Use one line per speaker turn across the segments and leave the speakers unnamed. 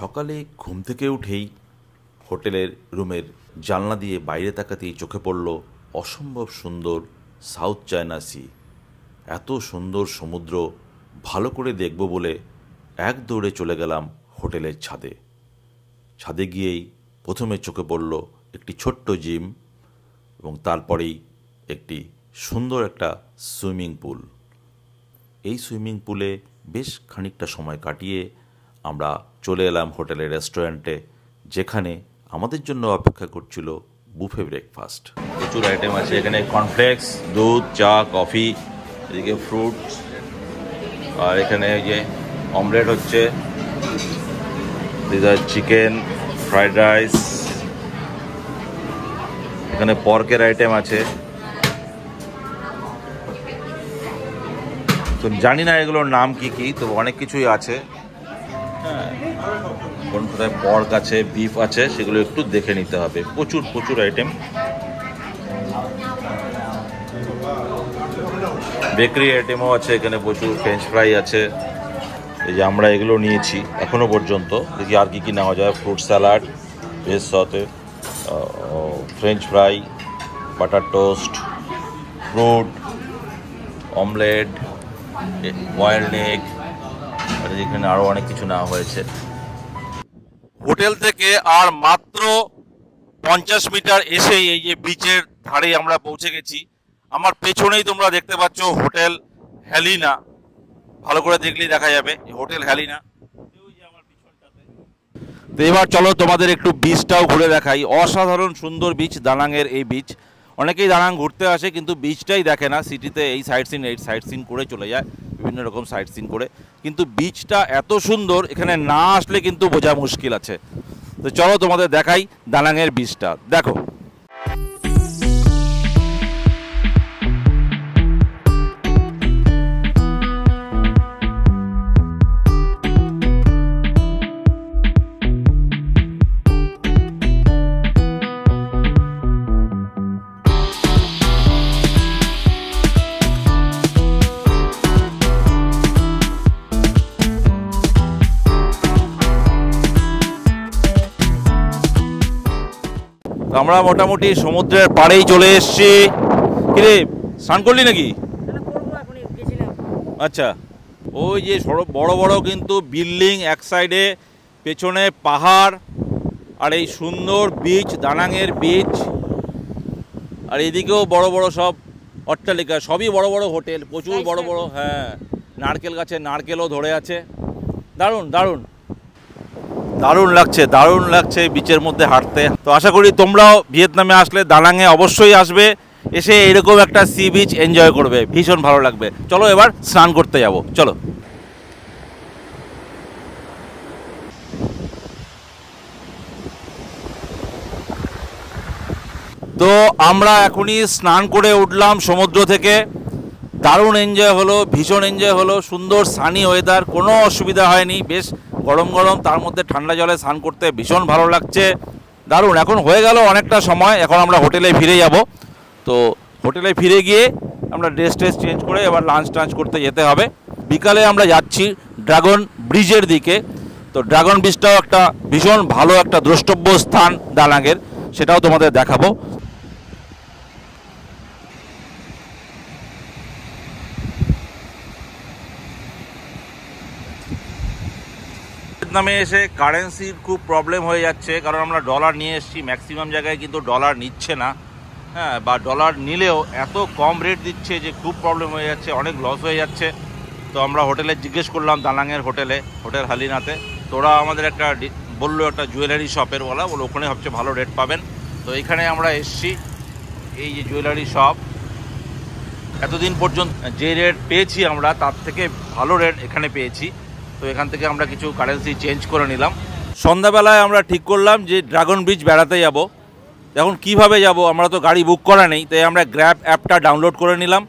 সকালে ঘুম থেকে উঠেই হোটেলের রুমের জানলা দিয়ে বাইরে তাকাতেই চোখে পড়ল অসম্ভব সুন্দর সাউথ চায়না সি এত সুন্দর সমুদ্র ভালো করে দেখব বলে এক দৌড়ে চলে গেলাম হোটেলের ছাদে ছাদে গিয়েই প্রথমে চোখে পড়ল একটি ছোট্ট জিম এবং তারপরেই একটি সুন্দর একটা সুইমিং পুল এই সুইমিং পুলে বেশ খানিকটা সময় কাটিয়ে আমরা চলে এলাম হোটেলের রেস্টুরেন্টে যেখানে আমাদের জন্য অপেক্ষা করছিল বুফে ব্রেকফাস্ট প্রচুর আইটেম আছে এখানে কর্নফ্লেক্স দুধ চা কফি এদিকে ফ্রুটস আর এখানে যে অমলেট হচ্ছে চিকেন ফ্রাইড রাইস এখানে পর্কের আইটেম আছে তো জানি না এগুলোর নাম কি কি তো অনেক কিছুই আছে কোন কোথায় পর্ক আছে বিফ আছে সেগুলো একটু দেখে নিতে হবে প্রচুর প্রচুর আইটেম বেকারি আইটেমও আছে এখানে প্রচুর ফ্রেঞ্চ ফ্রাই আছে এই যে আমরা এগুলো নিয়েছি এখনও পর্যন্ত দেখি আর কি কী নেওয়া যায় fruit salad veg saute french fry butter toast fruit omelette boiled egg এখানে আরও অনেক কিছু নেওয়া হয়েছে হোটেল থেকে আর মাত্র পঞ্চাশ মিটার এসেই এই যে বিচের ধারে আমরা পৌঁছে গেছি আমার পেছনেই তোমরা দেখতে পাচ্ছ হোটেল হ্যালিনা ভালো করে দেখলেই দেখা যাবে হোটেল হ্যালিনা
তো এবার চলো তোমাদের
একটু বিচটাও ঘুরে দেখাই অসাধারণ সুন্দর বিচ দানাঙের এই বিচ অনেকেই দানাং ঘুরতে আসে কিন্তু বিচটাই দেখে না সিটিতে এই সাইড সিন এই সাইড সিন করে চলে যায় বিভিন্ন রকম সাইট সিন করে কিন্তু বিচটা এত সুন্দর এখানে না আসলে কিন্তু বোঝা মুশকিল আছে তো চলো তোমাদের দেখাই দানাঙের বিচটা দেখো আমরা মোটামুটি সমুদ্রের পাড়েই চলে এসছি কিরে স্নান করলি নাকি আচ্ছা ওই যে বড় বড় কিন্তু বিল্ডিং এক সাইডে পেছনে পাহাড় আর এই সুন্দর বীচ দানাঙের বীচ আর এদিকেও বড় বড় সব অট্টালিকা সবই বড় বড় হোটেল প্রচুর বড় বড় হ্যাঁ নারকেল গাছে নারকেলও ধরে আছে দারুণ দারুণ দারুণ লাগছে দারুণ লাগছে বিচের মধ্যে হাঁটতে তো আশা করি তোমরাও ভিয়েতনামে আসলে দানাঙে অবশ্যই আসবে এসে এরকম একটা সি বিচ এনজয় করবে ভীষণ ভালো লাগবে চলো এবার স্নান করতে যাব চলো তো আমরা এখনই স্নান করে উঠলাম সমুদ্র থেকে দারুণ এনজয় হলো ভীষণ এনজয় হলো সুন্দর সানি ওয়েদার কোনো অসুবিধা হয়নি বেশ গরম গরম তার মধ্যে ঠান্ডা জলে স্নান করতে ভীষণ ভালো লাগছে দারুণ এখন হয়ে গেল অনেকটা সময় এখন আমরা হোটেলে ফিরে যাব তো হোটেলে ফিরে গিয়ে আমরা ড্রেস ট্রেস চেঞ্জ করে এবার লাঞ্চ টাঞ্চ করতে যেতে হবে বিকালে আমরা যাচ্ছি ড্রাগন ব্রিজের দিকে তো ড্রাগন ব্রিজটাও একটা ভীষণ ভালো একটা দ্রষ্টব্য স্থান দালাঙের সেটাও তোমাদের দেখাবো ভিয়েতনামে এসে কারেন্সির খুব প্রবলেম হয়ে যাচ্ছে কারণ আমরা ডলার নিয়ে এসেছি ম্যাক্সিমাম জায়গায় কিন্তু ডলার নিচ্ছে না হ্যাঁ বা ডলার নিলেও এত কম রেট দিচ্ছে যে খুব প্রবলেম হয়ে যাচ্ছে অনেক লস হয়ে যাচ্ছে তো আমরা হোটেলে জিজ্ঞেস করলাম দালাঙের হোটেলে হোটেল হালিনাতে তোরা আমাদের একটা বললো একটা জুয়েলারি শপের বলা বলো ওখানে সবচেয়ে ভালো রেট পাবেন তো এখানে আমরা এসছি এই যে জুয়েলারি শপ এতদিন পর্যন্ত যে রেট পেয়েছি আমরা তার থেকে ভালো রেট এখানে পেয়েছি তো এখান থেকে আমরা কিছু কারেন্সি চেঞ্জ করে নিলাম সন্ধ্যাবেলায় আমরা ঠিক করলাম যে ড্রাগন ব্রিজ বেড়াতে যাব এখন কিভাবে যাব আমরা তো গাড়ি বুক করা নেই তাই আমরা গ্র্যাব অ্যাপটা ডাউনলোড করে নিলাম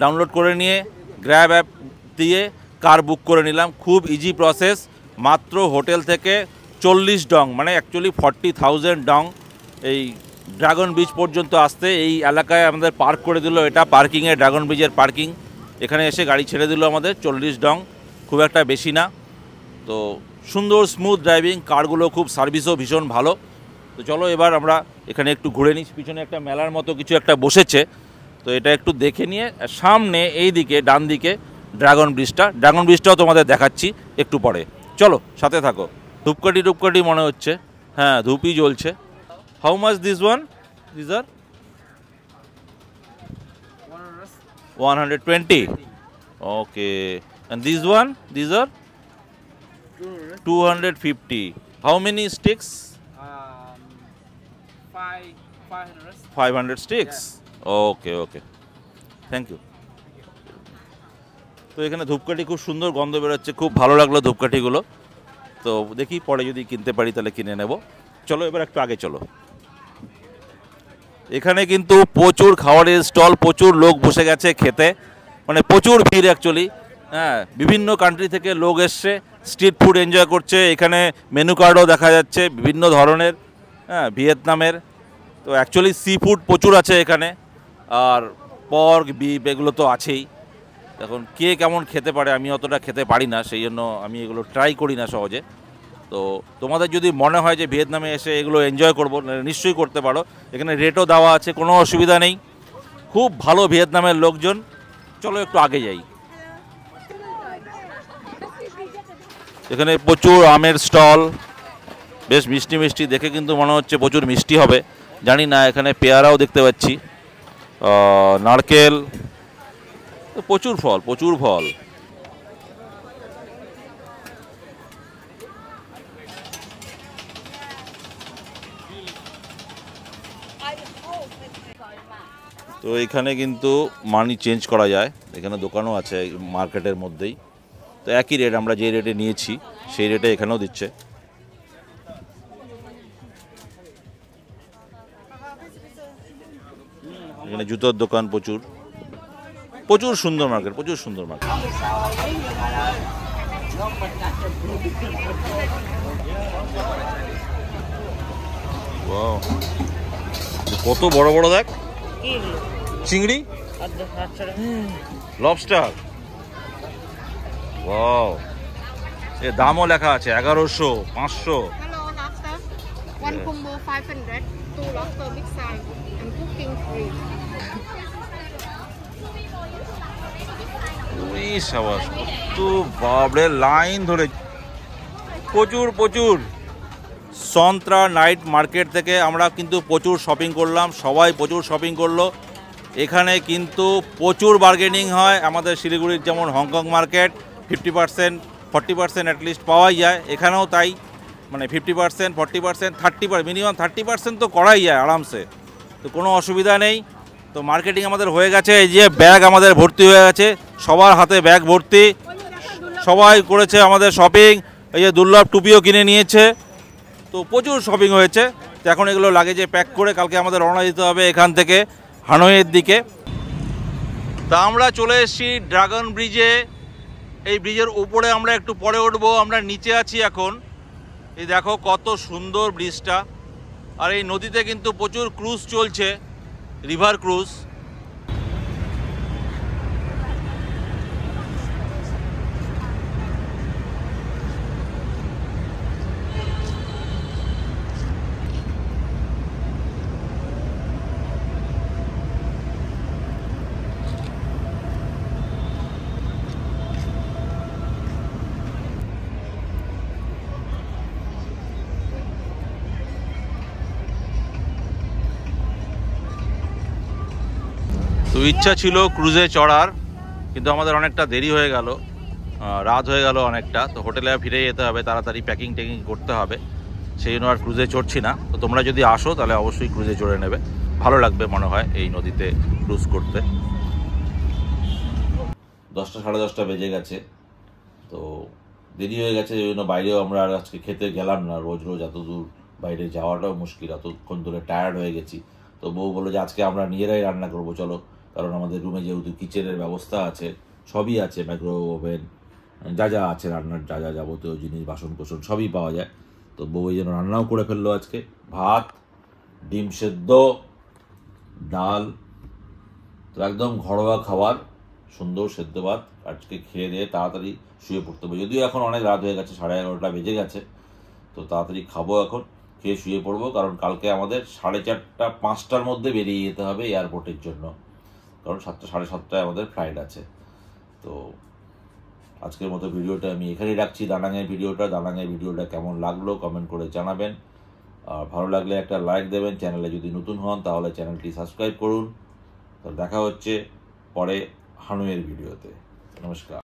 ডাউনলোড করে নিয়ে গ্র্যাব অ্যাপ দিয়ে কার বুক করে নিলাম খুব ইজি প্রসেস মাত্র হোটেল থেকে চল্লিশ ডং মানে অ্যাকচুয়ালি ফর্টি থাউজেন্ড ডং এই ড্রাগন ব্রিজ পর্যন্ত আসতে এই এলাকায় আমাদের পার্ক করে দিল এটা পার্কিংয়ে ড্রাগন ব্রিজের পার্কিং এখানে এসে গাড়ি ছেড়ে দিল আমাদের চল্লিশ ডং খুব একটা বেশি না তো সুন্দর স্মুথ ড্রাইভিং কারগুলো খুব সার্ভিসও ভীষণ ভালো তো চলো এবার আমরা এখানে একটু ঘুরে নিই পিছনে একটা মেলার মতো কিছু একটা বসেছে তো এটা একটু দেখে নিয়ে সামনে এই দিকে ডান দিকে ড্রাগন ব্রিজটা ড্রাগন ব্রিজটাও তোমাদের দেখাচ্ছি একটু পরে চলো সাথে থাকো ধূপকাটি টুপকাঠি মনে হচ্ছে হ্যাঁ ধূপই জ্বলছে how much this one this আর one hundred twenty okay And this one, these are 250. How many sticks? Um, five, 500. 500 sticks? Yeah. Okay, okay. Thank you. তো এখানে ধূপকাঠি খুব সুন্দর গন্ধ বেরোচ্ছে খুব ভালো লাগলো ধূপকাঠিগুলো তো দেখি পরে যদি কিনতে পারি তাহলে কিনে নেব চলো এবার একটু আগে চলো এখানে কিন্তু প্রচুর খাবারের স্টল প্রচুর লোক বসে গেছে খেতে মানে প্রচুর ভিড় অ্যাকচুয়ালি হ্যাঁ বিভিন্ন কান্ট্রি থেকে লোক এসছে স্ট্রিট ফুড এনজয় করছে এখানে মেনু কার্ডও দেখা যাচ্ছে বিভিন্ন ধরনের হ্যাঁ ভিয়েতনামের তো অ্যাকচুয়ালি সি ফুড প্রচুর আছে এখানে আর পর্ক বিপ এগুলো তো আছেই এখন কে কেমন খেতে পারে আমি অতটা খেতে পারি না সেই জন্য আমি এগুলো ট্রাই করি না সহজে তো তোমাদের যদি মনে হয় যে ভিয়েতনামে এসে এগুলো এনজয় করবো নিশ্চয়ই করতে পারো এখানে রেটও দেওয়া আছে কোনো অসুবিধা নেই খুব ভালো ভিয়েতনামের লোকজন চলো একটু আগে যাই এখানে প্রচুর আমের স্টল বেশ মিষ্টি মিষ্টি দেখে কিন্তু মনে হচ্ছে প্রচুর মিষ্টি হবে জানি না এখানে পেয়ারাও দেখতে পাচ্ছি নারকেল প্রচুর ফল প্রচুর ফল তো এখানে কিন্তু মানি চেঞ্জ করা যায় এখানে দোকানও আছে মার্কেটের মধ্যেই তো একই রেট আমরা যে রেটে নিয়েছি সেই রেটে এখানেও দিচ্ছে এখানে জুতোর দোকান প্রচুর প্রচুর সুন্দর মার্কেট প্রচুর সুন্দর মার্কেট কত বড় বড় দেখ চিংড়ি লবস্টার ওয়াও এ দামও লেখা আছে এগারোশো পাঁচশো সাবাস কত বাবরে লাইন ধরে প্রচুর প্রচুর সন্ত্রা নাইট মার্কেট থেকে আমরা কিন্তু প্রচুর শপিং করলাম সবাই প্রচুর শপিং করলো এখানে কিন্তু প্রচুর বার্গেনিং হয় আমাদের শিলিগুড়ির যেমন Hong Kong market fifty percent forty percent at least পাওয়াই যায় এখানেও তাই মানে fifty percent forty percent thirty minimum thirty percent তো করাই যায় আরামসে তো কোনো অসুবিধা নেই তো মার্কেটিং আমাদের হয়ে গেছে এই যে ব্যাগ আমাদের ভর্তি হয়ে গেছে সবার হাতে ব্যাগ ভর্তি সবাই করেছে আমাদের শপিং এই যে দুর্লভ টুপিও কিনে নিয়েছে তো প্রচুর শপিং হয়েছে তো এখন এগুলো লাগে যে প্যাক করে কালকে আমাদের রওনা দিতে হবে এখান থেকে হানয়ের দিকে তা আমরা চলে এসেছি ড্রাগন ব্রিজে এই ব্রিজের উপরে আমরা একটু পরে উঠবো আমরা নিচে আছি এখন এই দেখো কত সুন্দর ব্রিজটা আর এই নদীতে কিন্তু প্রচুর ক্রুজ চলছে রিভার ক্রুজ তো ইচ্ছা ছিল ক্রুজে চড়ার কিন্তু আমাদের অনেকটা দেরি হয়ে গেল রাত হয়ে গেল অনেকটা তো হোটেলে ফিরে যেতে হবে তাড়াতাড়ি প্যাকিং ট্যাকিং করতে হবে সেই জন্য আর ক্রুজে চড়ছি না তো তোমরা যদি আসো তাহলে অবশ্যই ক্রুজে চড়ে নেবে ভালো লাগবে মনে হয় এই নদীতে ক্রুজ করতে দশটা সাড়ে দশটা বেজে গেছে তো দেরি হয়ে গেছে ওই জন্য বাইরেও আমরা আর আজকে খেতে গেলাম না রোজ রোজ এত দূর বাইরে যাওয়াটাও মুশকিল এতক্ষণ ধরে টায়ার্ড হয়ে গেছি তো বউ বললো যে আজকে আমরা নিজেরাই রান্না করবো চলো কারণ আমাদের রুমে যেহেতু কিচেনের ব্যবস্থা আছে সবই আছে মাইক্রো ওভেন যা যা আছে রান্নার যা যা যাবতীয় জিনিস বাসন কোসন সবই পাওয়া যায় তো বউই যেন রান্নাও করে ফেললো আজকে ভাত ডিম সেদ্ধ ডাল তো একদম ঘরোয়া খাবার সুন্দর সেদ্ধ ভাত আজকে খেয়ে দিয়ে তাড়াতাড়ি শুয়ে পড়তে হবে যদিও এখন অনেক রাত হয়ে গেছে সাড়ে এগারোটা বেজে গেছে তো তাড়াতাড়ি খাবো এখন খেয়ে শুয়ে পড়বো কারণ কালকে আমাদের সাড়ে চারটা পাঁচটার মধ্যে বেরিয়ে যেতে হবে এয়ারপোর্টের জন্য কারণ সাতটা সাড়ে সাতটায় আমাদের ফ্লাইট আছে তো আজকের মতো ভিডিওটা আমি এখানেই রাখছি দানাঙের ভিডিওটা দানাঙের ভিডিওটা কেমন লাগলো কমেন্ট করে জানাবেন আর ভালো লাগলে একটা লাইক দেবেন চ্যানেলে যদি নতুন হন তাহলে চ্যানেলটি সাবস্ক্রাইব করুন তো দেখা হচ্ছে পরে হানুয়ের ভিডিওতে নমস্কার